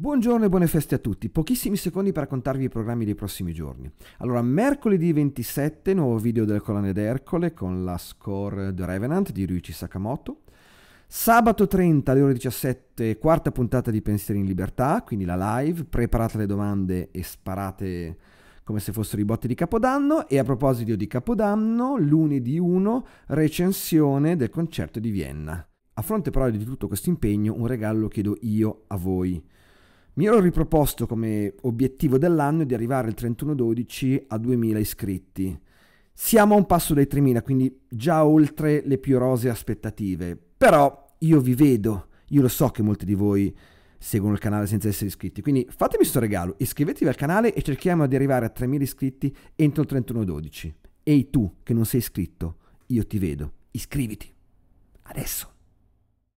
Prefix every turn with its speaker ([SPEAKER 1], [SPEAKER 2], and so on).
[SPEAKER 1] Buongiorno e buone feste a tutti, pochissimi secondi per raccontarvi i programmi dei prossimi giorni. Allora, mercoledì 27, nuovo video del colonne d'Ercole con la score The Revenant di Ryuichi Sakamoto. Sabato 30 alle ore 17, quarta puntata di Pensieri in Libertà, quindi la live, preparate le domande e sparate come se fossero i botti di Capodanno. E a proposito di Capodanno, lunedì 1, recensione del concerto di Vienna. A fronte però di tutto questo impegno, un regalo chiedo io a voi. Mi ero riproposto come obiettivo dell'anno di arrivare il 31-12 a 2000 iscritti. Siamo a un passo dai 3000, quindi già oltre le più rose aspettative. Però io vi vedo, io lo so che molti di voi seguono il canale senza essere iscritti, quindi fatemi questo regalo, iscrivetevi al canale e cerchiamo di arrivare a 3000 iscritti entro il 31-12. Ehi tu che non sei iscritto, io ti vedo, iscriviti. Adesso.